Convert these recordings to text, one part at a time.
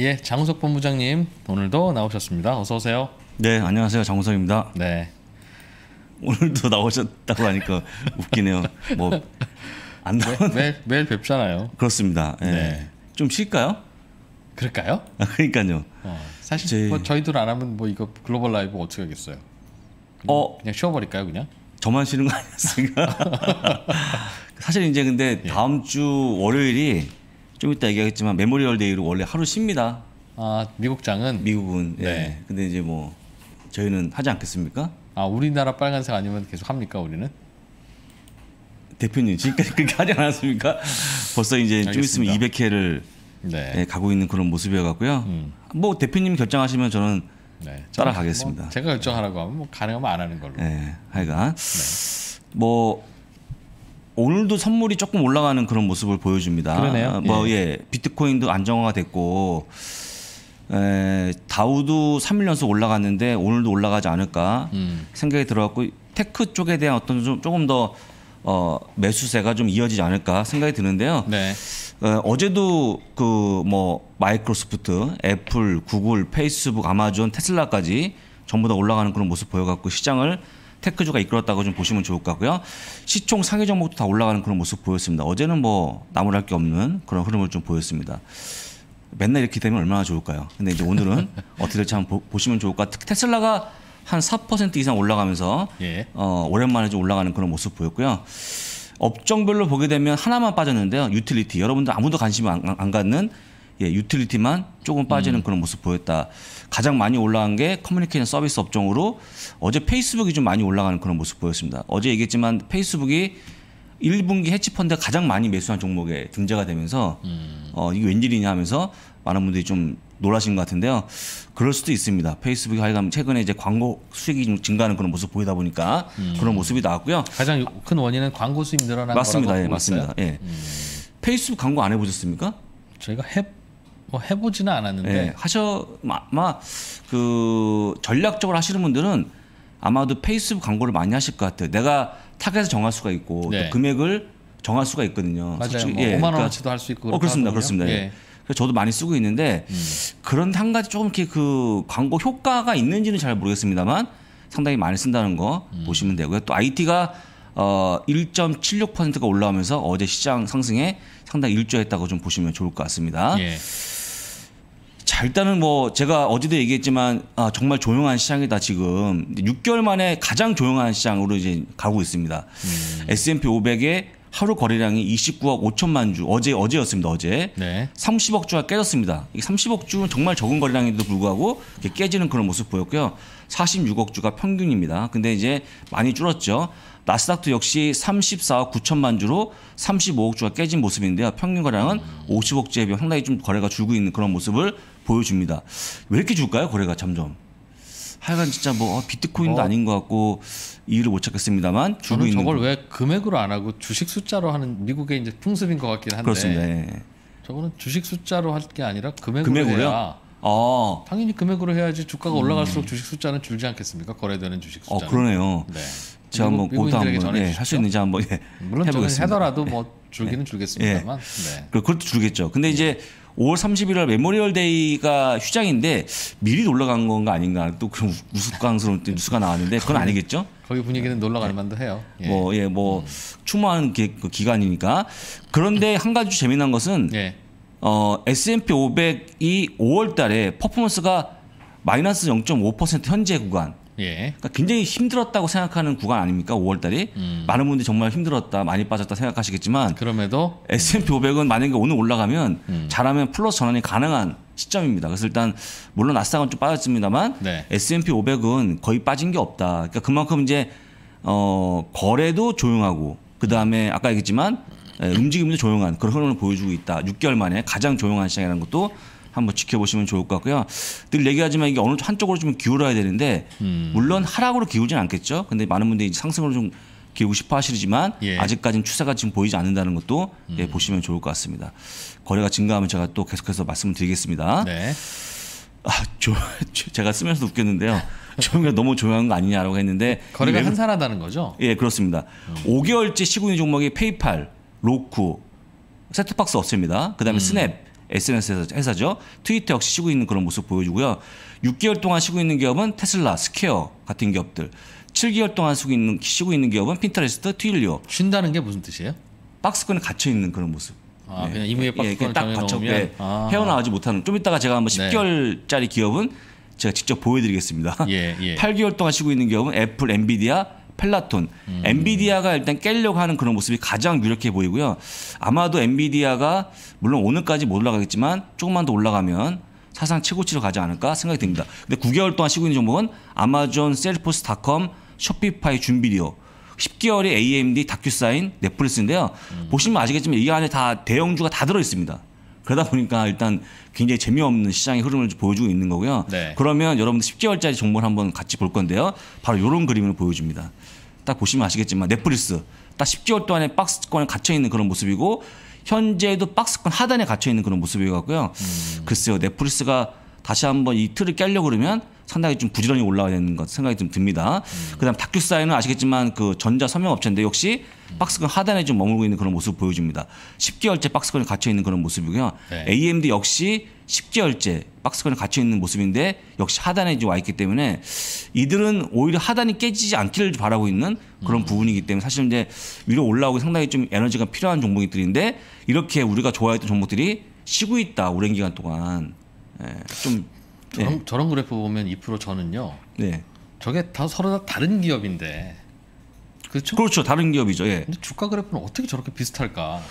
예, 장우석 본부장님 오늘도 나오셨습니다. 어서 오세요. 네, 안녕하세요. 장우석입니다. 네. 오늘도 나오셨다고 하니까 웃기네요. 뭐안 나오는 매일, 매일 뵙잖아요. 그렇습니다. 예. 네. 좀 쉴까요? 그럴까요? 아, 그러니까요. 어, 사실 제... 뭐 저희들 안 하면 뭐 이거 글로벌 라이브 어떻게 하겠어요? 그냥, 어, 그냥 쉬어버릴까요, 그냥? 저만 쉬는 거 아니었을까? 사실 이제 근데 예. 다음 주 월요일이 좀 이따 얘기하겠지만 메모리얼 데이로 원래 하루 쉽니다. 아 미국장은 미국은 예. 네. 예. 근데 이제 뭐 저희는 하지 않겠습니까? 아 우리나라 빨간색 아니면 계속 합니까 우리는? 대표님 지금까지 그렇게 하지 않았습니까? 벌써 이제 알겠습니다. 좀 있으면 200회를 네. 예, 가고 있는 그런 모습이어 갖고요. 음. 뭐 대표님 결정하시면 저는 네. 따라가겠습니다. 뭐 제가 결정하라고 하면 뭐 가능하면 안 하는 걸로. 네, 하여간 네. 뭐 오늘도 선물이 조금 올라가는 그런 모습을 보여줍니다. 그러네요. 아, 뭐 예. 예 비트코인도 안정화가 됐고 에, 다우도 3일 연속 올라갔는데 오늘도 올라가지 않을까 음. 생각이 들어갖고 테크 쪽에 대한 어떤 좀 조금 더 어, 매수세가 좀 이어지지 않을까 생각이 드는데요. 네. 어, 어제도 그 뭐 마이크로소프트, 애플, 구글, 페이스북, 아마존, 테슬라까지 전부 다 올라가는 그런 모습 보여갖고 시장을 테크주가 이끌었다고 좀 보시면 좋을 것 같고요. 시총 상위 종목도 다 올라가는 그런 모습 보였습니다. 어제는 뭐 나무랄 게 없는 그런 흐름을 좀 보였습니다. 맨날 이렇게 되면 얼마나 좋을까요? 근데 이제 오늘은 어떻게 될지 한번 보, 시면 좋을 까 특히 테슬라가 한 4% 이상 올라가면서 예. 어, 오랜만에 좀 올라가는 그런 모습 보였고요. 업종별로 보게 되면 하나만 빠졌는데요. 유틸리티. 여러분들 아무도 관심 안, 안 갖는 예, 유틸리티만 조금 빠지는 음. 그런 모습 보였다. 가장 많이 올라간 게 커뮤니케이션 서비스 업종으로 어제 페이스북이 좀 많이 올라가는 그런 모습 보였습니다. 어제 얘기했지만 페이스북이 1분기 해치펀드 가장 많이 매수한 종목에 등재가 되면서 음. 어, 이게 웬일이냐 하면서 많은 분들이 좀 놀라신 것 같은데요. 그럴 수도 있습니다. 페이스북이 하여간 최근에 이제 광고 수익이 좀 증가하는 그런 모습 보이다 보니까 음. 그런 모습이 나왔고요. 가장 큰 원인은 광고 수입 늘어난 맞습니다. 거라고 예, 맞습니다. 있어요? 예. 음. 페이스북 광고 안 해보셨습니까? 저희가 해뭐 해보지는 않았는데 네, 하셔 아마 그 전략적으로 하시는 분들은 아마도 페이스북 광고를 많이 하실 것 같아요. 내가 타겟을 정할 수가 있고 네. 금액을 정할 수가 있거든요. 맞아요. 솔직히, 뭐 예, 5만 그러니까 원어치도 그러니까, 할수 있고 어, 그렇습니다. 그렇습니다. 예. 예. 그래서 저도 많이 쓰고 있는데 음. 그런 한 가지 조금 이렇게 그 광고 효과가 있는지는 잘 모르겠습니다만 상당히 많이 쓴다는 거 음. 보시면 되고요. 또 IT가 어 1.76%가 올라오면서 어제 시장 상승에 상당히 일조했다고 좀 보시면 좋을 것 같습니다. 예. 자, 일단은 뭐 제가 어제도 얘기했지만 아, 정말 조용한 시장이다 지금 6개월 만에 가장 조용한 시장으로 이제 가고 있습니다. 음. S&P 500의 하루 거래량이 29억 5천만 주 어제 어제였습니다 어제 네. 30억 주가 깨졌습니다. 이 30억 주는 정말 적은 거래량에도 불구하고 깨지는 그런 모습 보였고요. 46억 주가 평균입니다. 근데 이제 많이 줄었죠. 나스닥도 역시 34억 9천만 주로 35억 주가 깨진 모습인데요. 평균 거량은 50억 음. 주에 비해 상당히 좀 거래가 줄고 있는 그런 모습을 보여줍니다. 왜 이렇게 줄까요? 거래가 점점. 하여간 진짜 뭐 어, 비트코인도 어. 아닌 것 같고 이유를 못 찾겠습니다만 주고 있는 저걸 거. 왜 금액으로 안 하고 주식 숫자로 하는 미국의 이제 풍습인 것 같긴 한데 그렇습니다. 예. 예. 저거는 주식 숫자로 할 게 아니라 금액으로 금액으로 해야 아. 당연히 금액으로 해야지 주가가 음. 올라갈수록 주식 숫자는 줄지 않겠습니까? 거래되는 주식 숫자. 어 그러네요. 네. 제가 한번 그것도 한번 예, 할수 있는지 한번 예, 물론 해보겠습니다. 해더라도 뭐 예. 줄기는 예. 줄겠습니다만. 네. 그것도 줄겠죠. 근데 예. 이제 5월 3 0일 메모리얼 데이가 휴장인데 미리 놀러 간 건가 아닌가 또 그런 우스꽝스러운 뉴스가 나왔는데 그건 아니겠죠? 거기 분위기는 놀러 갈 만도 해요. 예. 뭐, 예, 뭐, 음. 추모하는 기, 그 기간이니까. 그런데 음. 한 가지 재미난 것은, 예. 어, S&P 500이 5월 달에 퍼포먼스가 마이너스 0.5% 현재 구간, 예. 그러니까 굉장히 힘들었다고 생각하는 구간 아닙니까? 5월달이 음. 많은 분들이 정말 힘들었다, 많이 빠졌다 생각하시겠지만 그럼에도 S&P 500은 음. 만약에 오늘 올라가면 음. 잘하면 플러스 전환이 가능한 시점입니다. 그래서 일단 물론 아스닥은 좀 빠졌습니다만 네. S&P 500은 거의 빠진 게 없다. 그러니까 그만큼 이제 어 거래도 조용하고 그 다음에 아까 얘기했지만 예, 움직임도 조용한 그런 흐름을 보여주고 있다. 6개월 만에 가장 조용한 시장이라는 것도 한번 지켜보시면 좋을 것 같고요. 늘 얘기하지만 이게 어느 한쪽으로 좀 기울어야 되는데 음. 물론 하락으로 기울진 않겠죠. 근데 많은 분들이 상승으로 좀 기우고 싶어 하시지만 예. 아직까지는 추세가 지금 보이지 않는다는 것도 음. 예, 보시면 좋을 것 같습니다. 거래가 증가하면 제가 또 계속해서 말씀을 드리겠습니다. 네. 아, 조, 제가 쓰면서 웃겼는데요. 조용히 너무 조용한 거 아니냐라고 했는데 거래가 외국, 한산하다는 거죠? 예, 그렇습니다. 음. 5개월째 시군이 종목이 페이팔, 로쿠, 세트박스 없습니다. 그다음에 음. 스냅 SNS 회사죠. 트위터 역시 쉬고 있는 그런 모습 보여주고요. 6개월 동안 쉬고 있는 기업은 테슬라, 스퀘어 같은 기업들. 7개월 동안 쉬고 있는, 쉬고 있는 기업은 핀터레스트, 트윌리오. 쉰다는 게 무슨 뜻이에요? 박스권에 갇혀 있는 그런 모습. 아, 네. 그냥 이무에 박스권 예, 예 딱 갇혀 있 예, 아. 헤어나오지 못하는. 좀 이따가 제가 한 번 10개월짜리 네. 기업은 제가 직접 보여드리겠습니다. 예, 예. 8개월 동안 쉬고 있는 기업은 애플, 엔비디아, 펠라톤, 음. 엔비디아가 일단 깰려고 하는 그런 모습이 가장 유력해 보이고요. 아마도 엔비디아가 물론 오늘까지 못 올라가겠지만 조금만 더 올라가면 사상 최고치로 가지 않을까 생각이 듭니다. 근데 9개월 동안 쉬고 있는 종목은 아마존, 셀포스닷컴, 쇼피파이, 준비디오 1 0개월의 AMD, 다큐사인, 넷플릭스인데요. 음. 보시면 아시겠지만 이 안에 다 대형주가 다 들어 있습니다. 그러다 보니까 일단 굉장히 재미없는 시장의 흐름을 보여주고 있는 거고요. 네. 그러면 여러분들 10개월짜리 종목을 한번 같이 볼 건데요. 바로 이런 그림을 보여줍니다. 딱 보시면 아시겠지만 넷플릭스 딱 10개월 동안에 박스권에 갇혀 있는 그런 모습이고 현재도 박스권 하단에 갇혀 있는 그런 모습이 같고요. 음. 글쎄요 넷플릭스가 다시 한번 이 틀을 깨려 그러면 상당히 좀 부지런히 올라와야 되는 것 생각이 좀 듭니다. 음. 그다음 다큐사이는 아시겠지만 그 전자 서명업체인데 역시 음. 박스권 하단에 좀 머물고 있는 그런 모습 을 보여줍니다. 10개월째 박스권에 갇혀 있는 그런 모습이고요. 네. AMD 역시 10개월째 박스권에 갇혀 있는 모습인데 역시 하단에 와 있기 때문에 이들은 오히려 하단이 깨지지 않기를 바라고 있는 그런 음. 부분이기 때문에 사실 이제 위로 올라오기 상당히 좀 에너지가 필요한 종목들인데 이렇게 우리가 좋아했던 종목들이 쉬고 있다 오랜 기간 동안 예, 좀 저런, 네. 저런 그래프 보면 2% 저는요. 네. 저게 다 서로 다 다른 기업인데. 그렇죠? 그렇죠. 다른 기업이죠. 예. 근데 주가 그래프는 어떻게 저렇게 비슷할까?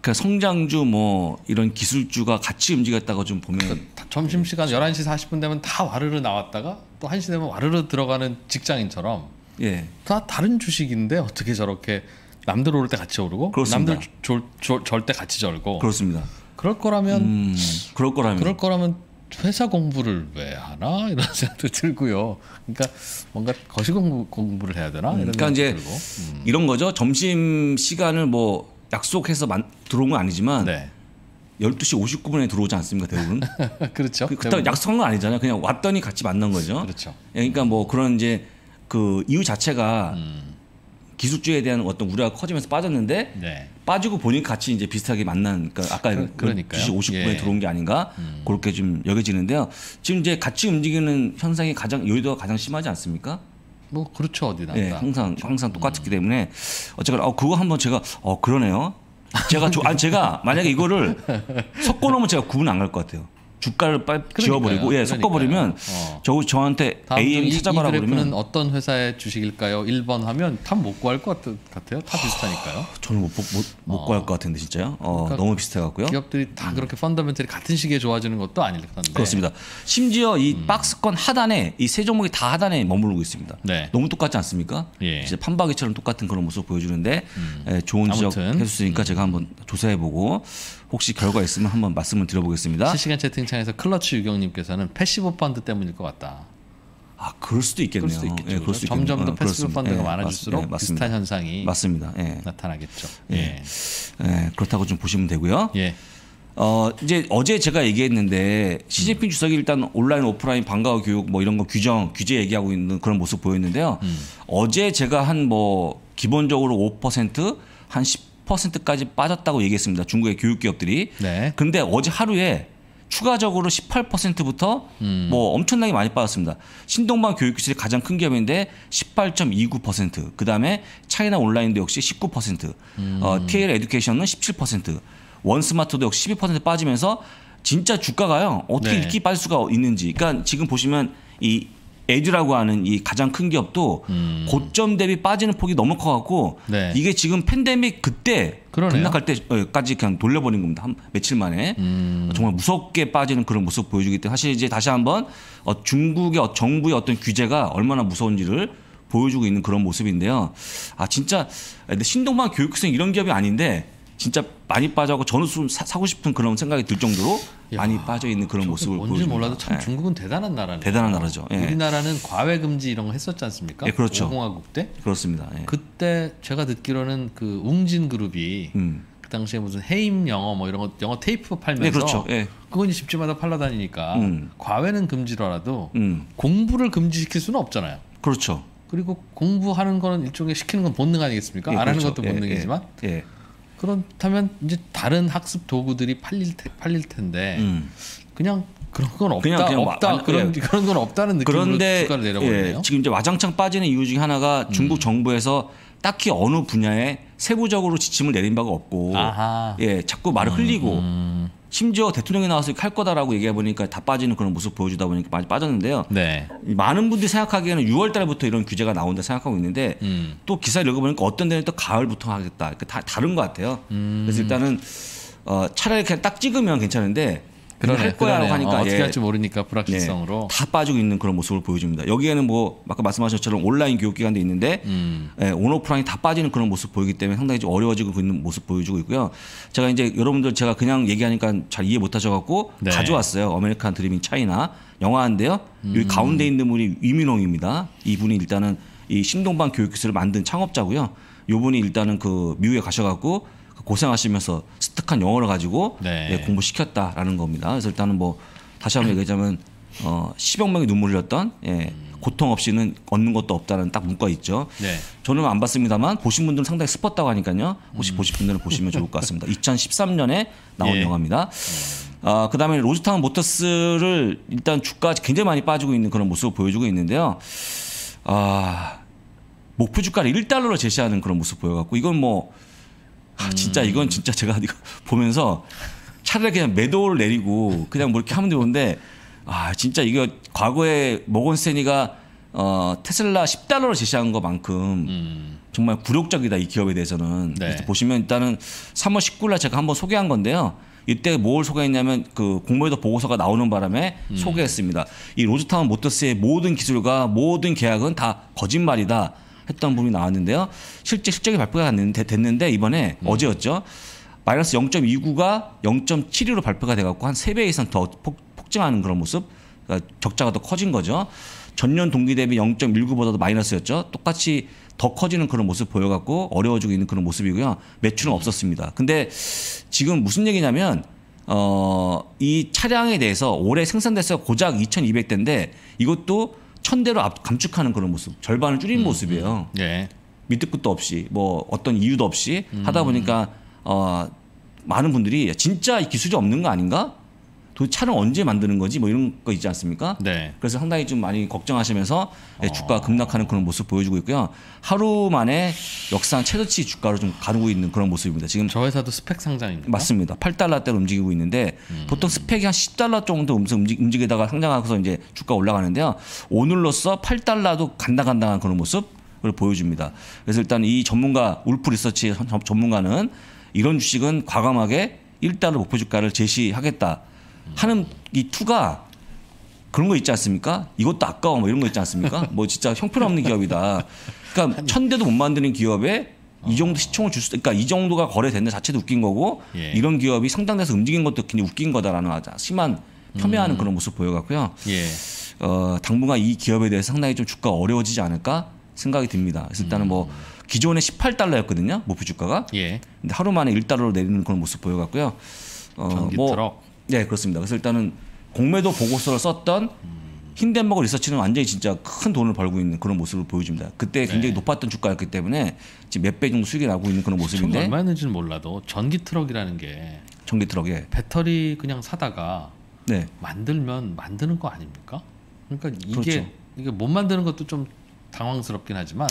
그 성장주 뭐 이런 기술주가 같이 움직였다고 좀 보면 그러니까 점심 시간 11시 그렇죠. 40분 되면 다 와르르 나왔다가 또 1시 되면 와르르 들어가는 직장인처럼 예. 다 다른 주식인데 어떻게 저렇게 남들 오를 때 같이 오르고 그렇습니다. 남들 절때 같이 절고 그렇습니다. 그럴 거라면 음, 그럴 거라면 그럴 거라면 회사 공부를 왜 하나 이런 생각도 들고요. 그러니까 뭔가 거시 공부 공부를 해야 되나 음, 이런 그러니까 이제 들고. 음. 이런 거죠. 점심 시간을 뭐 약속해서 만, 들어온 건 아니지만 네. 12시 59분에 들어오지 않습니까 대부분? 그렇죠. 그, 그때 약속한 건 아니잖아요. 그냥 왔더니 같이 만난 거죠. 그렇죠. 그러니까 뭐 그런 이제 그 이유 자체가 음. 기술주에 대한 어떤 우려가 커지면서 빠졌는데 네. 빠지고 보니까 같이 이제 비슷하게 만난 그러니까 아까 그 그러니까 50분에 예. 들어온 게 아닌가 음. 그렇게 좀 여겨지는데요. 지금 이제 같이 움직이는 현상이 가장 여의도가 가장 심하지 않습니까? 뭐 그렇죠 어디나 네, 예, 항상 그렇죠. 항상 똑같기 음. 때문에 어쨌거나 어, 그거 한번 제가 어 그러네요. 제가 조, 아 제가 만약에 이거를 섞어놓으면 제가 구분 안 갈 것 같아요. 주가를 빨 지워버리고 예 섞어버리면 어. 저 저한테 AM 찾아봐라 그러면 어떤 회사의 주식일까요? 1번 하면 탑못 구할 것 같, 같아요다 비슷하니까요. 저는 못, 못, 못 어. 구할 것 같은데 진짜요? 어, 그러니까 너무 비슷해갖고요. 기업들이 다 음. 그렇게 펀더멘털이 같은 시기에 좋아지는 것도 아닐 텐데 그렇습니다. 심지어 이 음. 박스권 하단에 이 세 종목이 다 하단에 머무르고 있습니다. 네. 너무 똑같지 않습니까? 예. 이제 판박이처럼 똑같은 그런 모습 보여주는데 음. 에, 예, 좋은 지적 해주으니까 음. 제가 한번 조사해보고 혹시 결과 있으면 한번 말씀을 드려보겠습니다. 실시간 채팅창에서 클러치 유경님께서는 패시브 펀드 때문일 것 같다. 아 그럴 수도 있겠네요. 그럴 수도 있겠죠. 예, 그럴 수 점점 있겠네요. 더 패시브 펀드가 예, 많아질수록 맞, 예, 비슷한 현상이 맞습니다. 예. 나타나겠죠. 예. 예. 그렇다고 좀 보시면 되고요. 예. 어 이제 어제 제가 얘기했는데 시진핑 주석이 일단 온라인 오프라인 방과후 교육 뭐 이런 거 규정 규제 얘기하고 있는 그런 모습 보였는데요. 음. 어제 제가 한 뭐 기본적으로 5한 10%까지 빠졌다고 얘기했습니다. 중국의 교육 기업들이. 네. 근데 어제 하루에 추가적으로 18%부터 음. 뭐 엄청나게 많이 빠졌습니다. 신동방 교육기술이 가장 큰 기업인데 18.29%, 그 다음에 차이나 온라인도 역시 19%, 음. 어, TL 에듀케이션은 17%, 원스마트도 역시 12% 빠지면서 진짜 주가가요 어떻게 네. 이렇게 빠질 수가 있는지. 그러니까 지금 보시면 이 에듀라고 하는 이 가장 큰 기업도 음. 고점 대비 빠지는 폭이 너무 커갖고 네. 이게 지금 팬데믹 그때 그러네 급락할 때까지 어, 그냥 돌려버린 겁니다. 한 며칠 만에 음. 정말 무섭게 빠지는 그런 모습 보여주기 때문에 사실 이제 다시 한번 어, 중국의 어, 정부의 어떤 규제가 얼마나 무서운지를 보여주고 있는 그런 모습인데요. 아 진짜 아, 신동만 교육생 이런 기업이 아닌데 진짜 많이 빠져고 저는 좀 사, 고 싶은 그런 생각이 들 정도로 야, 많이 빠져 있는 그런 모습을 보여요. 뭔지 몰라도 참 예. 중국은 대단한 나라네요. 대단한 나라죠. 예. 우리나라는 과외 금지 이런 거 했었지 않습니까? 예, 그렇죠. 공화국 때. 그렇습니다. 예. 그때 제가 듣기로는 그 웅진 그룹이 음. 그 당시에 무슨 해임 영어 뭐 이런 거 영어 테이프 팔면서 네, 그렇죠. 예. 그건 집집마다 팔러다니니까 음. 과외는 금지라도 음. 공부를 금지시킬 수는 없잖아요. 그렇죠. 그리고 공부하는 거는 일종의 시키는 건 본능 아니겠습니까? 안 그렇죠. 하는 것도 본능이지만. 그렇다면 이제 다른 학습 도구들이 팔릴 테, 팔릴 텐데 음. 그냥 그런 건 없다. 그냥, 그냥 없다. 와, 그런 예. 그런 건 없다는 느낌으로 그런데, 내려버네요 예, 지금 이제 와장창 빠지는 이유 중 하나가 음. 중국 정부에서 딱히 어느 분야에 세부적으로 지침을 내린 바가 없고 아하. 예 자꾸 말을 흘리고 음. 음. 심지어 대통령이 나와서 할 거다라고 얘기해 보니까 다 빠지는 그런 모습 보여주다 보니까 많이 빠졌는데요. 네. 많은 분들이 생각하기에는 6월 달부터 이런 규제가 나온다 생각하고 있는데 음. 또 기사를 읽어보니까 어떤 데는 또 가을부터 하겠다. 그러니까 다 다른 것 같아요. 음. 그래서 일단은 어, 차라리 그냥 딱 찍으면 괜찮은데 그러네, 할 거야라고 하니까 어, 어떻게 예. 할지 모르니까 네. 불확실성으로 예. 다 빠지고 있는 그런 모습을 보여줍니다. 여기에는 뭐 아까 말씀하셨처럼 온라인 교육기관도 있는데 음. 예, 온오프라인 이다 빠지는 그런 모습 보이기 때문에 상당히 좀 어려워지고 있는 모습 보여주고 있고요. 제가 이제 여러분들 제가 그냥 얘기하니까 잘 이해 못하셔갖고 네. 가져왔어요. 어메리칸 드리밍 차이나 영화인데요. 음. 여기 가운데 있는 분이 위민홍입니다 이분이 일단은 이 신동방 교육기술을 만든 창업자고요. 이분이 일단은 그 미국에 가셔갖고 그 고생하시면서 습득한 영어를 가지고 네. 예, 공부시켰다라는 겁니다. 그래서 일단은 뭐 다시 한번 얘기하자면 어, 10억 명이 눈물을 흘렸던 예, 음. 고통 없이는 얻는 것도 없다는 딱문과 있죠. 네. 저는 안 봤습니다만 보신 분들은 상당히 슬펐다고 하니까요. 혹시 음. 보신 분들은 보시면 좋을 것 같습니다. 2013년에 나온 예. 영화입니다. 음. 아, 그다음에 로즈타운 모터스를 일단 주가 굉장히 많이 빠지고 있는 그런 모습을 보여주고 있는데요. 아, 목표 주가를 1달러로 제시하는 그런 모습 보여갖고 이건 뭐 아, 진짜 음. 이건 진짜 제가 이거 보면서 차라리 그냥 매도를 내리고 그냥 뭐 이렇게 하면 되는데 아 진짜 이거 과거에 모건스탠리가 어, 테슬라 10달러를 제시한 것만큼 음. 정말 굴욕적이다 이 기업에 대해서는 네. 보시면 일단은 3월 19일날 제가 한번 소개한 건데요. 이때 뭘 소개했냐면 그 공모에도 보고서가 나오는 바람에 음. 소개했습니다. 이 로즈타운 모터스의 모든 기술과 모든 계약은 다 거짓말이다. 했던 부분이 나왔는데요. 실제 실적이 발표가 됐는데 이번에 음. 어제였죠. 마이너스 0.29가 0.71로 발표가 돼갖고 한3배 이상 더 폭, 증하는 그런 모습, 그러니까 적자가 더 커진 거죠. 전년 동기 대비 0.19보다도 마이너스였죠. 똑같이 더 커지는 그런 모습 보여갖고 어려워지고 있는 그런 모습이고요. 매출은 음. 없었습니다. 근데 지금 무슨 얘기냐면 어, 이 차량에 대해서 올해 생산됐어가 고작 2,200대인데 이것도 천대로 감축하는 그런 모습, 절반을 줄인 음, 모습이에요. 음, 음. 예. 밑도 끝도 없이 뭐 어떤 이유도 없이 음. 하다 보니까 음. 어 많은 분들이 진짜 기술이 없는 거 아닌가? 도 차를 언제 만드는 거지 뭐 이런 거 있지 않습니까? 네. 그래서 상당히 좀 많이 걱정하시면서 예, 어. 주가 급락하는 그런 모습 보여주고 있고요. 하루 만에 역상 최저치 주가로 좀 가르고 있는 그런 모습입니다. 지금 저 회사도 스펙 상장입니다. 맞습니다. 8달러대로 움직이고 있는데 음. 보통 스펙이 한 10달러 정도 움직, 움직이다가 상장하고서 이제 주가 올라가는데요. 오늘로써 8달러도 간당간당한 그런 모습을 보여줍니다. 그래서 일단 이 전문가 울프 리서치 전문가는 이런 주식은 과감하게 1달러 목표 주가를 제시하겠다. 하는 이 투가 그런 거 있지 않습니까? 이것도 아까워 뭐 이런 거 있지 않습니까? 뭐 진짜 형편없는 기업이다. 그러니까 천 대도 못 만드는 기업에 이 어. 정도 시총을 줄 수, 그러니까 이 정도가 거래된데 자체도 웃긴 거고 예. 이런 기업이 상당돼서 움직인 것도 굉장히 웃긴 거다라는 심한 폄훼하는 음. 그런 모습 보여갖고요. 예. 어, 당분간 이 기업에 대해서 상당히 좀 주가 어려워지지 않을까 생각이 듭니다. 그래서 일단은 뭐 음. 기존에 18달러였거든요 목표 주가가. 예. 근데 하루 만에 1달러로 내리는 그런 모습 보여갖고요. 어, 전기트럭. 뭐 네, 그렇습니다. 그래서 일단은 공매도 보고서를 썼던 힌덴버그 리서치는 완전히 진짜 큰 돈을 벌고 있는 그런 모습을 보여줍니다. 그때 네. 굉장히 네. 높았던 주가였기 때문에 지금 몇 배 정도 수익이 나고 있는 그런 모습인데 얼마였는지는 몰라도 전기 트럭이라는 게 전기 트럭에 예. 배터리 그냥 사다가 네. 만들면 만드는 거 아닙니까? 그러니까 이게 그렇죠. 이게 못 만드는 것도 좀 당황스럽긴 하지만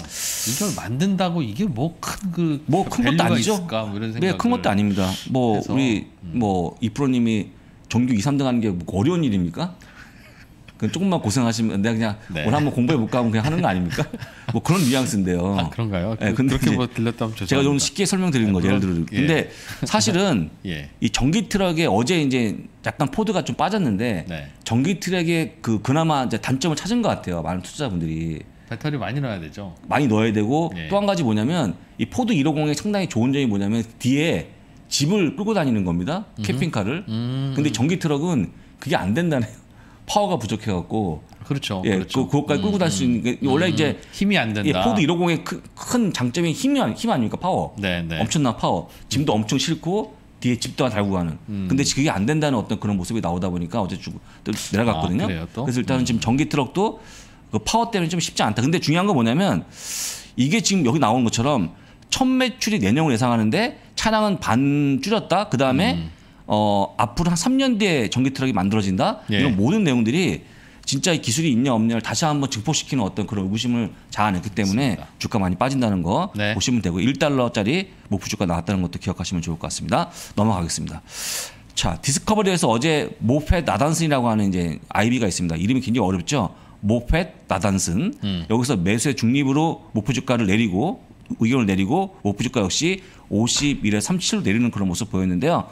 이걸 만든다고 이게 뭐 큰 그 뭐큰 그뭐 것도 아니죠. 있을까? 뭐 이런 생각 네, 큰 것도 아닙니다. 뭐 해서, 우리 음. 뭐 이프로님이 전교 2, 3등 하는 게 뭐 어려운 일입니까? 조금만 고생하시면 내가 그냥 네. 오늘 한번 공부해 볼까 하면 그냥 하는 거 아닙니까? 뭐 그런 뉘앙스인데요. 아, 그런가요? 네, 그, 근데 그렇게 뭐 들렸다면 죄송 제가 좀 쉽게 설명드리는 네, 거죠. 예를 들어. 예. 근데 사실은 예. 이 전기 트럭에 어제 이제 약간 포드가 좀 빠졌는데 네. 전기 트럭의 그 그나마 이제 단점을 찾은 것 같아요. 많은 투자자분들이. 배터리 많이 넣어야 되죠. 많이 넣어야 되고 예. 또한 가지 뭐냐면 이 포드 150의 상당히 좋은 점이 뭐냐면 뒤에 집을 끌고 다니는 겁니다. 음. 캠핑카를. 음. 근데 전기 트럭은 그게 안 된다네요. 파워가 부족해 갖고 그렇죠. 예, 그렇죠. 그, 그것까지 끌고 음, 다닐수 있는 게 음, 원래 음, 이제 힘이 안 된다. 예, 포드 150의 크, 큰 장점이 힘이 힘 아닙니까 파워. 네, 네. 엄청난 파워. 짐도 엄청 싣고 뒤에 집도 달고 가는. 음. 근데 그게 안 된다는 어떤 그런 모습이 나오다 보니까 어제 쭉 내려갔거든요. 아, 그래요, 그래서 일단은 지금 전기 트럭도 그 파워 때문에 좀 쉽지 않다. 근데 중요한 건 뭐냐면 이게 지금 여기 나온 것처럼 첫 매출이 내년을 네 예상하는데 차량은 반 줄였다. 그 다음에 음. 어, 앞으로 한 3년 뒤에 전기 트럭이 만들어진다. 예. 이런 모든 내용들이 진짜 이 기술이 있냐 없냐를 다시 한번 증폭시키는 어떤 그런 의구심을 자아냈기 때문에 맞습니다. 주가 많이 빠진다는 거 네. 보시면 되고 1달러짜리 목표 주가 나왔다는 것도 기억하시면 좋을 것 같습니다. 넘어가겠습니다. 자, 디스커버리에서 어제 모펫 나단슨이라고 하는 이제 아이비가 있습니다. 이름이 굉장히 어렵죠. 모펫 나단슨. 음. 여기서 매수의 중립으로 목표 주가를 내리고 의견을 내리고 목표주가 뭐 역시 51에 37로 내리는 그런 모습 보였는데요.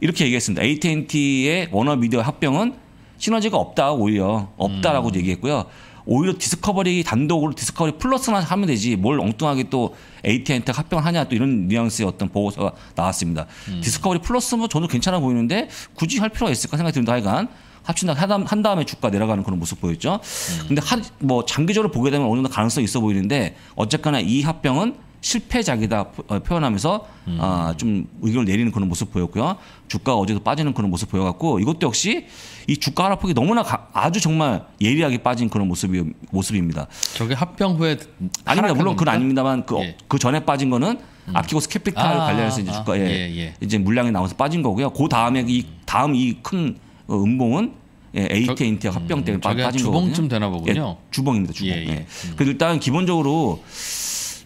이렇게 얘기했습니다. AT&T의 워너미디어 합병은 시너지가 없다 오히려 없다라고 음. 얘기했고요. 오히려 디스커버리 단독으로 디스커버리 플러스만 하면 되지 뭘 엉뚱하게 또 AT&T 합병을 하냐 또 이런 뉘앙스의 어떤 보고서가 나왔습니다. 음. 디스커버리 플러스면 뭐 저도 괜찮아 보이는데 굳이 할 필요가 있을까 생각이 듭니다. 하여간 합친다 한 다음에 주가 내려가는 그런 모습 보였죠. 음. 근데 하, 뭐 장기적으로 보게 되면 어느 정도 가능성이 있어 보이는데 어쨌거나 이 합병은 실패작이다 어, 표현하면서 음. 아, 좀 의견을 내리는 그런 모습 보였고요. 주가가 어제도 빠지는 그런 모습 보여갖고 이것도 역시 이 주가 하락폭이 너무나 가, 아주 정말 예리하게 빠진 그런 모습이, 모습입니다. 저게 합병 후에 아닙니다. 물론 그건 아닙니다만 그, 어, 예. 그 전에 빠진 거는 음. 아키고스 캐피탈 아, 관련해서 이제 주가에 아, 예. 예, 예. 이제 물량이 나와서 빠진 거고요. 그 다음에 이 다음 이큰 은봉은 어, 예, 에이트엔티와 합병 때문에 음, 빠진 거거든요. 되나 보군요. 예, 주봉입니다. 예, 주봉. 예, 예. 예. 음. 그 일단 기본적으로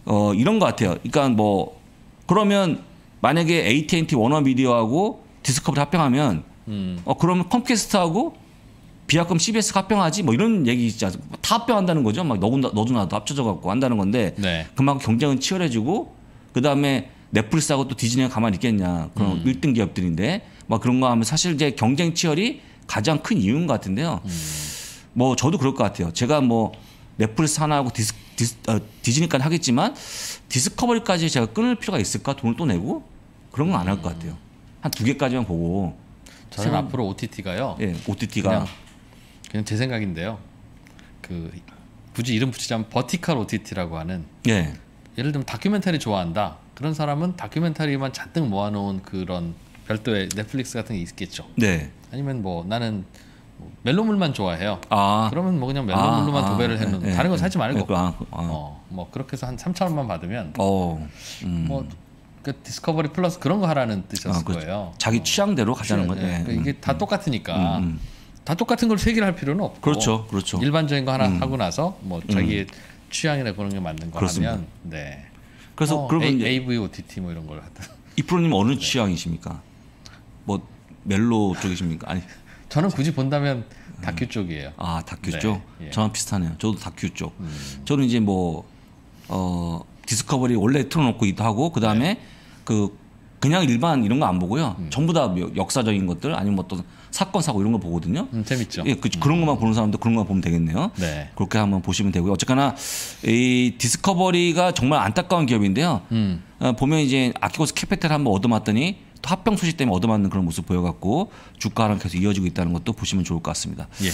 어, 이런 것 같아요. 그러니까 뭐 그러면 만약에 AT&T 워너미디어하고 디스커버를 합병하면 음. 어 그러면 컴캐스트하고 비약금 CBS 합병하지 뭐 이런 얘기지 있 않습니까? 다 합병한다는 거죠. 막 너도 너도 나도 합쳐져 갖고 한다는 건데 네. 그만큼 경쟁은 치열해지고 그 다음에 넷플릭스하고 또 디즈니가 가만히 있겠냐 그런 음. 1등 기업들인데 막 그런 거 하면 사실 이제 경쟁 치열이 가장 큰 이유인 것 같은데요. 음. 뭐 저도 그럴 것 같아요. 제가 뭐 넷플릭스 하나하고 디스, 디스 어, 디즈니까지 하겠지만 디스커버리까지 제가 끊을 필요가 있을까? 돈을 또 내고 그런 건 안 할 것 같아요. 한 두 개까지만 보고. 저는 생 앞으로 OTT가요. 예, OTT가 그냥, 그냥 제 생각인데요. 그 굳이 이름 붙이자면 버티컬 OTT라고 하는. 예. 예를 들면 다큐멘터리 좋아한다. 그런 사람은 다큐멘터리만 잔뜩 모아놓은 그런 별도의 넷플릭스 같은 게 있겠죠. 네. 아니면 뭐 나는 뭐 멜로물만 좋아해요. 아. 그러면 뭐 그냥 아, 멜로물로만 아, 도배를 네, 해놓는 네, 다른 거 네. 사지 말고. 아, 어, 뭐 그렇게 해서 한 3천 원만 받으면. 어. 음. 뭐그 디스커버리 플러스 그런 거 하라는 뜻이었을 아, 그, 거예요. 자기 어. 취향대로 가자는 거죠. 예 네. 네. 이게 음, 다 음. 똑같으니까. 음, 음. 다 똑같은 걸세 개를 할 필요는 없고 그렇죠, 그렇죠. 일반적인 거 하나 하고 나서 뭐 자기의 취향이나 그런 게 맞는 거라면 네. 그래서 어, 그러면 A, AV OTT 뭐 이런 걸 하든. 이 프로님 어느 네. 취향이십니까? 뭐 멜로 쪽이십니까? 아니 저는 굳이 본다면 다큐 쪽이에요. 아 다큐 네, 쪽. 예. 저랑 비슷하네요. 저도 다큐 쪽. 음. 저는 이제 뭐 어, 디스커버리 원래 틀어놓고 하고 그 다음에 네. 그 그냥 일반 이런 거 안 보고요. 음. 전부 다 뭐 역사적인 것들 아니면 어떤 사건 사고 이런 거 보거든요. 음, 재밌죠. 예, 그, 런 것만 보는 사람도 그런 것만 보면 되겠네요. 네. 그렇게 한번 보시면 되고요. 어쨌거나 이 디스커버리가 정말 안타까운 기업인데요. 음. 어, 보면 이제 아키고스 캐피탈 한번 얻어맞더니 합병 소식 때문에 얻어맞는 그런 모습 보여갖고 주가 하락 계속 이어지고 있다는 것도 보시면 좋을 것 같습니다. 예.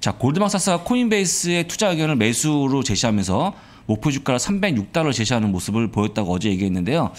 자 골드만삭스가 코인베이스의 투자 의견을 매수로 제시하면서 목표 주가를 306달러 제시하는 모습을 보였다고 어제 얘기했는데요.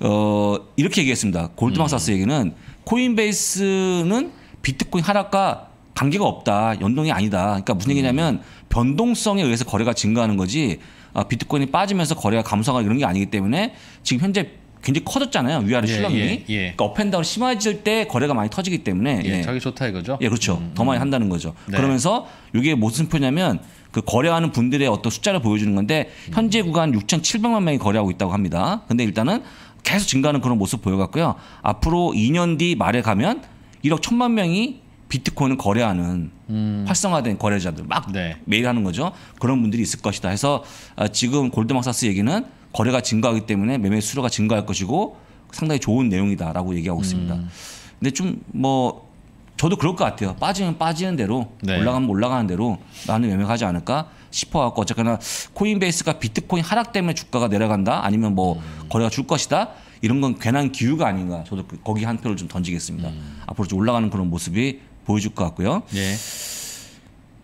어 이렇게 얘기했습니다. 골드만삭스 음. 얘기는 코인베이스는 비트코인 하락과 관계가 없다. 연동이 아니다. 그러니까 무슨 얘기냐면 음. 변동성에 의해서 거래가 증가하는 거지 아, 비트코인이 빠지면서 거래가 감소하고 이런 게 아니기 때문에 지금 현재 굉장히 커졌잖아요. 위아래 출렁이. 예, 예, 예, 그러니까 업앤다운 심해질 때 거래가 많이 터지기 때문에 예, 예, 자기 좋다 이거죠. 예, 그렇죠. 음, 음. 더 많이 음. 한다는 거죠. 네. 그러면서 이게 무슨 표냐면 그 거래하는 분들의 어떤 숫자를 보여주는 건데 현재 음. 구간 6,700만 명이 거래하고 있다고 합니다. 근데 일단은 계속 증가하는 그런 모습 보여갔고요. 앞으로 2년 뒤 말에 가면 1억 1천만 명이 비트코인을 거래하는 음. 활성화된 거래자들 막 네. 매일 하는 거죠. 그런 분들이 있을 것이다 해서 아, 지금 골드망사스 얘기는 거래가 증가하기 때문에 매매 수수가 증가할 것이고 상당히 좋은 내용이다라고 얘기하고 있습니다. 음. 근데 좀 뭐 저도 그럴 것 같아요. 빠지면 빠지는 대로 네. 올라가면 올라가는 대로 나는 매매하지 않을까 싶어 갖고 어쨌거나 코인베이스가 비트코인 하락 때문에 주가가 내려간다 아니면 뭐 음. 거래가 줄 것이다 이런 건 괜한 기유가 아닌가 저도 그, 거기 한 표를 좀 던지겠습니다. 음. 앞으로 좀 올라가는 그런 모습이 보여줄 것 같고요. 네.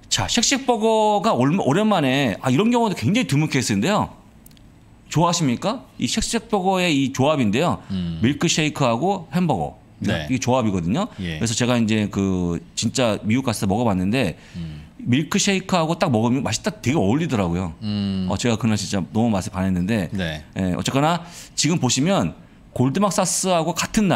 자, 색쉑버거가 오랜만에 아 이런 경우도 굉장히 드물게 했었는데요. 좋아하십니까? 이색색버거의이 조합인데요. 음. 밀크쉐이크하고 햄버거. 네. 이게 조합이거든요. 예. 그래서 제가 이제 그 진짜 미국 가서 먹어봤는데 음. 밀크쉐이크하고 딱 먹으면 맛이 딱 되게 어울리더라고요. 음. 어, 제가 그날 진짜 너무 맛에 반했는데 네. 예, 어쨌거나 지금 보시면 골드막사스하고 같은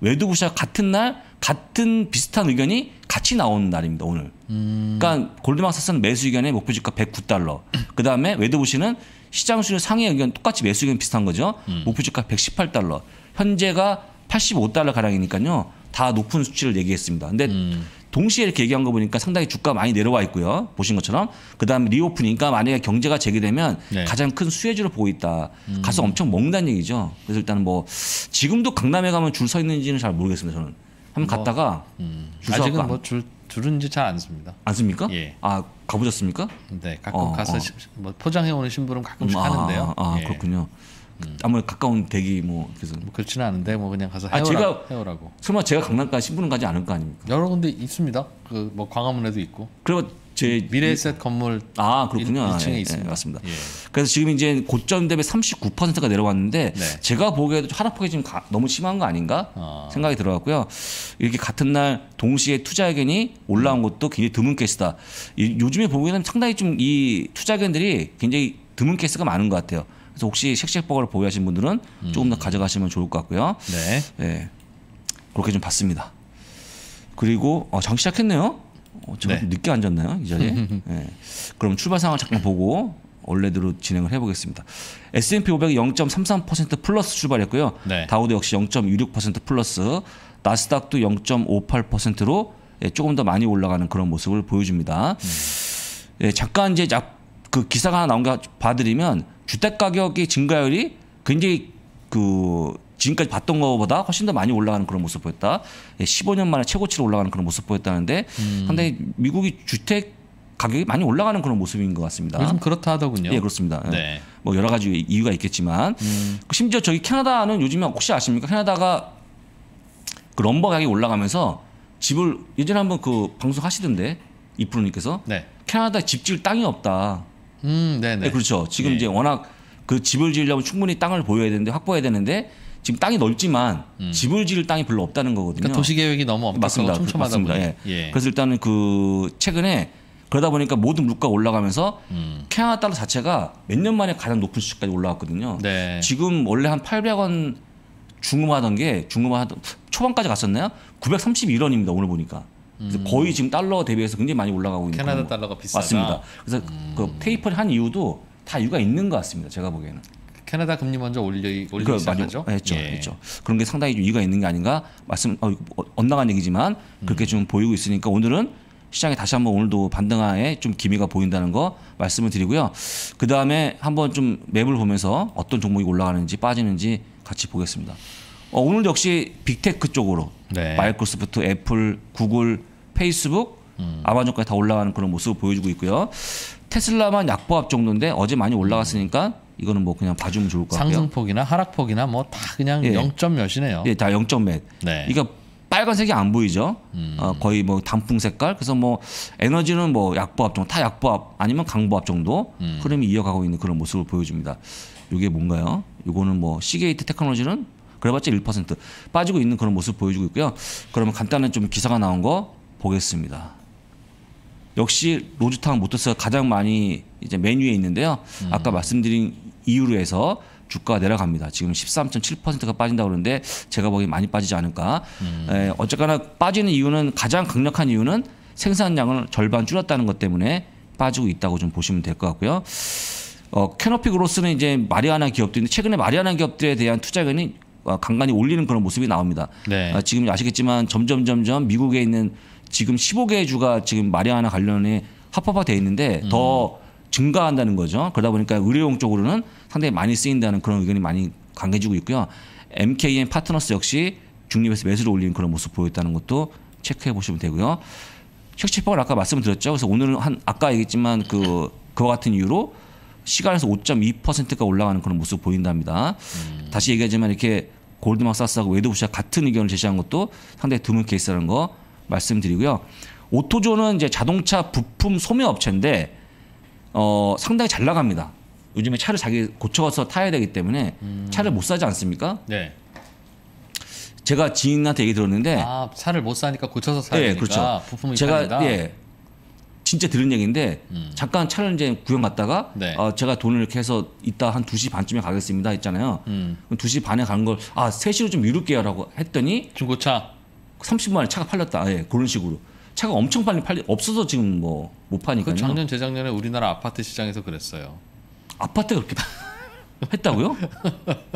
날웨드부샤 같은 날 같은 비슷한 의견이 같이 나온 날입니다 오늘. 음. 그러니까 골드막사스는 매수 의견의 목표 주가 109달러. 그 다음에 웨드부시는 시장 수요 상위 의견 똑같이 매수 의견 비슷한 거죠. 음. 목표 주가 118달러. 현재가 85달러 가량이니까요. 다 높은 수치를 얘기했습니다. 근데 음. 동시에 이렇게 얘기한 거 보니까 상당히 주가 많이 내려와 있고요. 보신 것처럼. 그다음에 리오프니까 만약에 경제가 재개되면 네. 가장 큰 수혜주로 보고 있다. 음. 가서 엄청 먹는다는 얘기죠. 그래서 일단 뭐 지금도 강남에 가면 줄 서 있는지는 잘 모르겠습니다. 저는 한번 뭐, 갔다가 음. 줄서 아직은 뭐줄 줄은 잘안 씁니다. 안 씁니까? 예. 아 가보셨습니까? 네, 가끔 어, 가서 어. 뭐 포장해 오는 신부름 가끔씩 음, 아, 하는데요. 아, 예. 그렇군요. 음. 아무래도 가까운 대기 뭐 그래서 뭐 그렇지는 않은데 뭐 그냥 가서 해오라, 아, 제가 해오라고. 설마 제가 강남까지 신부름 가지 않을 거 아닙니까? 여러 군데 있습니다. 그 뭐 광화문에도 있고. 그리고 제 음, 미래에셋 건물 아 그렇군요. 1, 층에 예, 예 있습니다. 예, 맞습니다. 예. 그래서 지금 이제 고점 대비 39%가 내려왔는데 네. 제가 보기에도 하락폭이 지금 가, 너무 심한 거 아닌가 아. 생각이 들어갔고요. 이렇게 같은 날 동시에 투자 의견이 올라온 음. 것도 굉장히 드문 케이스다. 이, 요즘에 보기에는 상당히 좀 이 투자 의견들이 굉장히 드문 케이스가 많은 것 같아요. 그래서 혹시 색색버거를 보유하신 분들은 음. 조금 더 가져가시면 좋을 것 같고요. 네. 네. 그렇게 좀 봤습니다. 그리고 어, 장 시작했네요. 어, 저 네. 늦게 앉았나요 이 자리에? 네. 그럼 출발 상황 잠깐 보고 원래대로 진행을 해보겠습니다. S&P 500이 0.33% 플러스 출발했고요. 네. 다우도 역시 0.26% 플러스, 나스닥도 0.58%로 예, 조금 더 많이 올라가는 그런 모습을 보여줍니다. 음. 예, 잠깐 이제 그 기사가 하나 나온 거 봐드리면 주택 가격이 증가율이 굉장히 그 지금까지 봤던 것보다 훨씬 더 많이 올라가는 그런 모습 보였다. 15년 예, 만에 최고치로 올라가는 그런 모습 보였다는데 음. 상당히 미국이 주택 가격이 많이 올라가는 그런 모습인 것 같습니다. 요즘 그렇다 하더군요. 예, 그렇습니다. 예. 네. 뭐 여러 가지 이유가 있겠지만 음. 그 심지어 저기 캐나다는 요즘에 혹시 아십니까? 캐나다가 그 럼버 가격이 올라가면서 집을 예전에 한번 그 방송 하시던데 이프로님께서 네. 캐나다 에집 지을 땅이 없다. 음, 네네. 네, 네. 예, 그렇죠. 지금 네. 이제 워낙 그 집을 지으려면 충분히 땅을 보여야 되는데 확보해야 되는데 지금 땅이 넓지만 음. 집을 지을 땅이 별로 없다는 거거든요. 그러니까 도시 계획이 너무 엄격하고 그- 촘촘하다 예. 예. 그래서 일단은 그 최근에 그러다 보니까 모든 물가 가 올라가면서 음. 캐나다 달러 자체가 몇 년 만에 가장 높은 수치까지 올라왔거든요. 네. 지금 원래 한 800원 중후하던 게 중후하던 초반까지 갔었나요? 931원입니다. 오늘 보니까. 음. 거의 지금 달러 대비해서 굉장히 많이 올라가고 있는 캐나다 달러가 비싸다. 맞습니다. 그래서 그 음. 그 테이퍼를 한 이유도 다 이유가 있는 것 같습니다. 제가 보기에는. 캐나다 금리 먼저 올리 올리기 그, 시작하죠. 했죠, 예. 했죠. 그런 게 상당히 좀 이유가 있는 게 아닌가 말씀 어, 어, 엇나간 얘기지만 그렇게 음. 좀 보이고 있으니까 오늘은 시장에 다시 한번 오늘도 반등하에 좀 기미가 보인다는 거 말씀을 드리고요. 그 다음에 한번 좀 맵을 보면서 어떤 종목이 올라가는지 빠지는지 같이 보겠습니다. 어, 오늘 역시 빅테크 쪽으로 네. 마이크로소프트, 애플, 구글, 페이스북, 음. 아마존까지 다 올라가는 그런 모습을 보여주고 있고요. 테슬라만 약보합 정도인데 어제 많이 올라갔으니까 이거는 뭐 그냥 봐주면 좋을 것 같아요. 상승폭이나 하락폭이나 뭐 다 그냥 예. 0. 몇이네요. 예, 다 0. 몇. 네. 그러니까 빨간색이 안 보이죠. 음. 어, 거의 뭐 단풍 색깔. 그래서 뭐 에너지는 뭐 약보합 정도, 타 약보합 아니면 강보합 정도 음. 흐름이 이어가고 있는 그런 모습을 보여줍니다. 이게 뭔가요? 이거는 뭐 시게이트 테크놀로지는 그래봤자 1% 빠지고 있는 그런 모습 보여주고 있고요. 그러면 간단한 좀 기사가 나온 거 보겠습니다. 역시 로즈탕 모터스가 가장 많이 이제 메뉴에 있는데요. 음. 아까 말씀드린 이유로 해서 주가가 내려갑니다. 지금 13.7%가 빠진다 고 그러는데 제가 보기엔 많이 빠지지 않을까. 음. 에, 예, 어쨌거나 빠지는 이유는 가장 강력한 이유는 생산량을 절반 줄였다는 것 때문에 빠지고 있다고 좀 보시면 될 것 같고요. 어, 캐노피 그로스는 이제 마리아나 기업들인데 최근에 마리아나 기업들에 대한 투자금이 어, 간간히 올리는 그런 모습이 나옵니다. 네. 어, 지금 아시겠지만 점점 점점 미국에 있는 지금 15개의 주가 지금 마리아나 관련해 합법화돼 있는데 음. 더 증가한다는 거죠. 그러다 보니까 의료용 쪽으로는 상당히 많이 쓰인다는 그런 의견이 많이 강해지고 있고요. MKN 파트너스 역시 중립에서 매수를 올리는 그런 모습 보였다는 것도 체크해 보시면 되고요. 섹시퍼를 아까 말씀드렸죠. 그래서 오늘은 한 아까 얘기했지만 그 그와 같은 이유로 시간에서 5.2%가 올라가는 그런 모습 보인답니다. 음. 다시 얘기하지만 이렇게 골드만삭스하고 웨드부샤 같은 의견을 제시한 것도 상당히 드문 케이스라는 거 말씀드리고요. 오토존은 이제 자동차 부품 소매 업체인데 어, 상당히 잘 나갑니다. 요즘에 차를 자기 고쳐서 타야 되기 때문에 음. 차를 못 사지 않습니까? 네. 제가 지인한테 얘기 들었는데 아, 차를 못 사니까 고쳐서 사야 네, 되니까 그렇죠. 제가 예. 진짜 들은 얘기인데 음. 잠깐 차를 이제 구경 갔다가 네. 어, 제가 돈을 이렇게 해서 이따 한 2시 반쯤에 가겠습니다 했잖아요. 음. 2시 반에 가는 걸 아, 3시로 좀 미룰게요라고 했더니 중고차 30만 원에 차가 팔렸다. 아, 예, 그런 식으로. 차가 엄청 빨리 팔리 없어서 지금 뭐못 그 파니까요. 그 작년 재작년에 우리나라 아파트 시장에서 그랬어요. 아파트 그렇게 했다고요?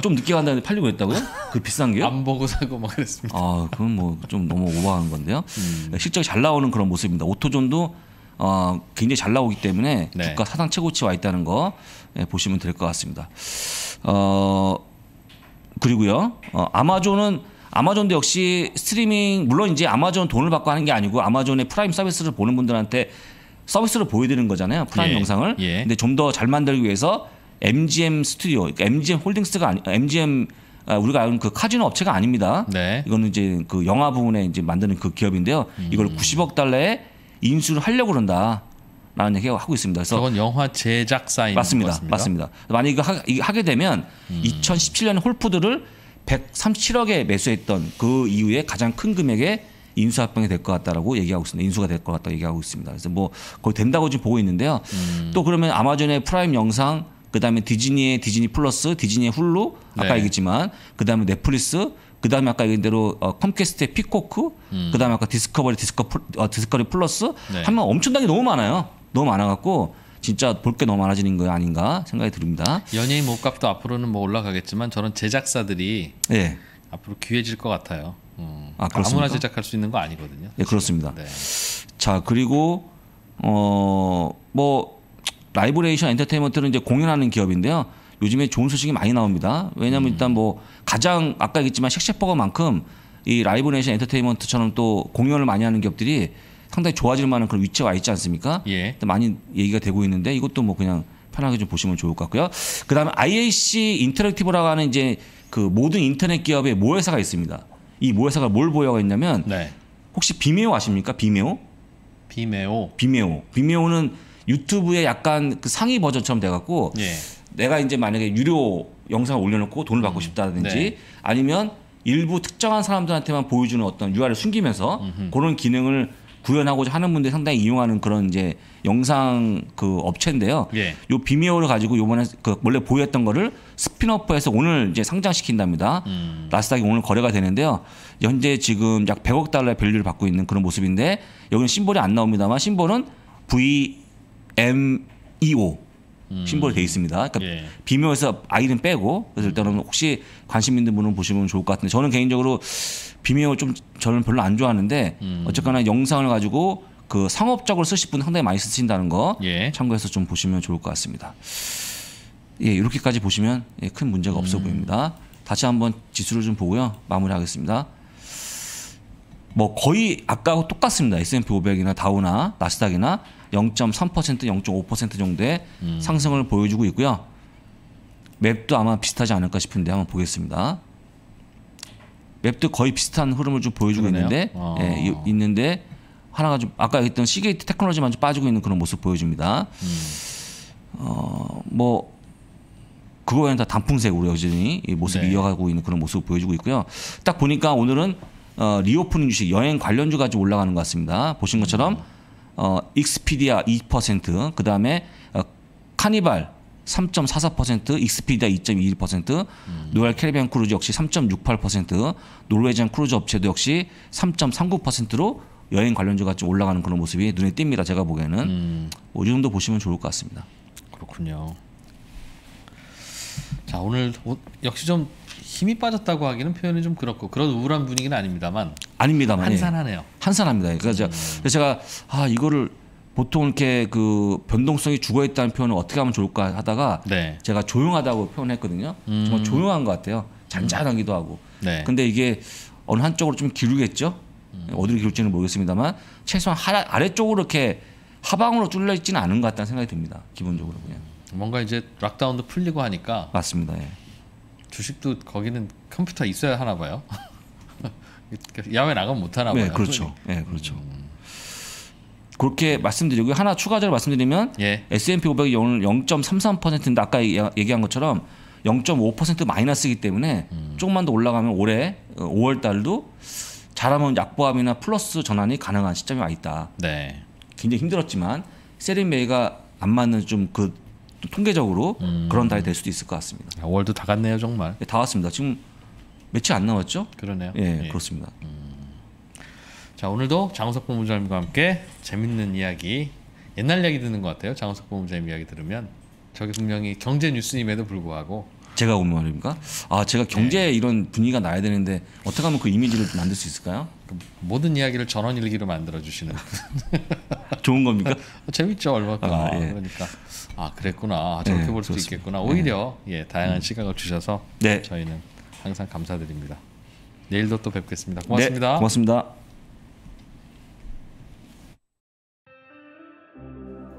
좀 늦게 간다는데 팔리고 했다고요? 그 비싼 게요? 안 보고 사고 막 그랬습니다. 아 그건 뭐 좀 너무 오버한 건데요. 음. 네, 실적이 잘 나오는 그런 모습입니다. 오토존도 어, 굉장히 잘 나오기 때문에 네. 주가 사상 최고치 와 있다는 거 예, 보시면 될 것 같습니다. 어, 그리고요 어, 아마존은 아마존도 역시 스트리밍 물론 이제 아마존 돈을 받고 하는 게 아니고 아마존의 프라임 서비스를 보는 분들한테 서비스를 보여드리는 거잖아요. 프라임 예. 영상을. 예. 근데 좀 더 잘 만들기 위해서 MGM 스튜디오, 그러니까 MGM 홀딩스가 아니, MGM 아, 우리가 아는 그 카지노 업체가 아닙니다. 네. 이거는 이제 그 영화 부분에 이제 만드는 그 기업인데요. 음. 이걸 음. 90억 달러에 인수를 하려고 그런다. 라는 얘기가 하고 있습니다. 그래서 그건 영화 제작사인 맞습니다. 맞습니다. 만약 에 이거 하, 게 되면 음. 2 0 1 7년 홀푸드를 137억에 매수했던 그 이후에 가장 큰 금액의 인수합병이 될 것 같다라고 얘기하고 있습니다. 인수가 될 것 같다 얘기하고 있습니다. 그래서 뭐 거의 된다고 지금 보고 있는데요. 음. 또 그러면 아마존의 프라임 영상, 그다음에 디즈니의 디즈니 플러스, 디즈니의 훌루, 아까 네. 얘기했지만 그다음에 넷플릭스, 그다음에 아까 얘기한 대로 어, 컴캐스트의 피코크, 음. 그다음에 아까 디스커버리 디스커 어, 디스커리 플러스 네. 하면 엄청나게 너무 많아요. 너무 많아 갖고 진짜 볼 게 너무 많아지는 거 아닌가 생각이 듭니다. 연예인 몸값도 앞으로는 뭐 올라가겠지만 저런 제작사들이 네. 앞으로 귀해질 것 같아요. 음. 아, 그러니까 아무나 제작할 수 있는 거 아니거든요. 예, 그렇습니다. 네. 자 그리고 어뭐 라이브레이션 엔터테인먼트는 이제 공연하는 기업인데요. 요즘에 좋은 소식이 많이 나옵니다. 왜냐하면 음. 일단 뭐 가장 아까 얘기했지만 쉑쉑버거만큼 이 라이브레이션 엔터테인먼트처럼 또 공연을 많이 하는 기업들이 상당히 좋아질 만한 그런 위치에 와 있지 않습니까? 예. 많이 얘기가 되고 있는데 이것도 뭐 그냥 편하게 좀 보시면 좋을 것 같고요. 그다음에 IAC 인터랙티브라고 하는 이제 그 모든 인터넷 기업의 모회사가 있습니다. 이 모회사가 뭘 보유하고 있냐면 네. 혹시 비메오 아십니까? 비메오? 비메오. 비메오. 비메오는 유튜브의 약간 그 상위 버전처럼 돼 갖고 예. 내가 이제 만약에 유료 영상을 올려놓고 돈을 받고 음. 싶다든지 네. 아니면 일부 특정한 사람들한테만 보여주는 어떤 URL을 숨기면서 음흠. 그런 기능을 구현하고자 하는 분들이 상당히 이용하는 그런 이제 영상 그 업체인데요. 예. 요 비메오를 가지고 요번에 그 원래 보였던 거를 스피너프에서 오늘 이제 상장시킨답니다. 음. 라스닥이 오늘 거래가 되는데요. 현재 지금 약 100억 달러의 밸류를 받고 있는 그런 모습인데 여기는 심볼이 안 나옵니다만 심볼은 VMEO 음. 심볼이 돼 있습니다. 그러니까 예. 비메오에서 아이는 빼고 그래서 음. 일단은 혹시 관심 있는 분은 보시면 좋을 것 같은데 저는 개인적으로 비명을 좀 저는 별로 안 좋아하는데 음. 어쨌거나 영상을 가지고 그 상업적으로 쓰실 분 상당히 많이 쓰신다는 거 예. 참고해서 좀 보시면 좋을 것 같습니다. 예, 이렇게까지 보시면 예, 큰 문제가 없어 음. 보입니다. 다시 한번 지수를 좀 보고요. 마무리하겠습니다. 뭐 거의 아까하고 똑같습니다. S&P 500이나 다우나 나스닥이나 0.3% 0.5% 정도의 음. 상승을 보여주고 있고요. 맵도 아마 비슷하지 않을까 싶은데 한번 보겠습니다. 맵도 거의 비슷한 흐름을 좀 보여주고 그러네요. 있는데 아. 예, 있는데 하나가 좀 아까 했던 시게이트 테크놀로지만 좀 빠지고 있는 그런 모습 보여줍니다. 음. 어뭐 그거에는 다 단풍색으로 여전히 이 모습이 네. 이어가고 있는 그런 모습을 보여주고 있고요. 딱 보니까 오늘은 어, 리오프닝 주식 여행 관련주가 좀 올라가는 것 같습니다. 보신 것처럼 음. 어, 익스피디아 2%, 그 다음에 어, 카니발 3.44%, 익스피디아 2.21%, 음. 노얄 캐리비안 크루즈 역시 3.68%, 노르웨지안 크루즈 업체도 역시 3.39%로 여행 관련주가 좀 올라가는 그런 모습이 눈에 띕니다. 제가 보기에는 음. 뭐이 정도 보시면 좋을 것 같습니다. 그렇군요. 자 오늘 역시 좀 힘이 빠졌다고 하기는 표현이 좀 그렇고 그런 우울한 분위기는 아닙니다만 아닙니다만 예. 한산하네요. 한산합니다. 그러니까 음. 제가, 제가 아 이거를 보통 이렇게 그 변동성이 죽어 있다는 표현을 어떻게 하면 좋을까 하다가 네. 제가 조용하다고 표현했거든요. 음. 정말 조용한 것 같아요. 잔잔하기도 음. 하고. 네. 근데 이게 어느 한쪽으로 좀 기르겠죠. 음. 어디로 기울지는 모르겠습니다만 최소한 하 아래쪽으로 이렇게 하방으로 뚫려 있지는 않은 것 같다는 생각이 듭니다. 기본적으로 그냥. 뭔가 이제 락다운도 풀리고 하니까 맞습니다. 예. 주식도 거기는 컴퓨터 있어야 하나 봐요. 야외 나가면 못 하나 네, 봐요. 네, 그렇죠. 예, 네, 그렇죠. 음. 그렇게 말씀드리고 하나 추가적으로 말씀드리면 예. S&P 500이 오늘 0.33%인데 아까 얘기한 것처럼 0.5% 마이너스이기 때문에 음. 조금만 더 올라가면 올해 5월 어, 달도 잘하면 약보합이나 플러스 전환이 가능한 시점이 와 있다. 네. 굉장히 힘들었지만 세린메이가 안 맞는 좀 그 통계적으로 음. 그런 달이 될 수도 있을 것 같습니다. 월도 다 갔네요 정말. 네, 다 왔습니다. 지금 며칠 안 남았죠? 그러네요. 예, 예. 그렇습니다. 음. 자 오늘도 장우석 본부장님과 함께 재밌는 이야기 옛날 이야기 듣는 것 같아요 장우석 본부장님 이야기 들으면 저게 분명히 경제 뉴스임에도 불구하고 제가 온 말입니까? 아 제가 경제 네. 이런 분위기가 나야 되는데 어떻게 하면 그 이미지를 만들 수 있을까요? 그 모든 이야기를 전원일기로 만들어 주시는 좋은 겁니까? 재밌죠 얼마큼 아, 예. 그러니까 아 그랬구나 아, 저렇게 네, 볼 수도 있겠구나 오히려 네. 예 다양한 음. 시각을 주셔서 네. 저희는 항상 감사드립니다. 내일도 또 뵙겠습니다. 고맙습니다. 네, 고맙습니다.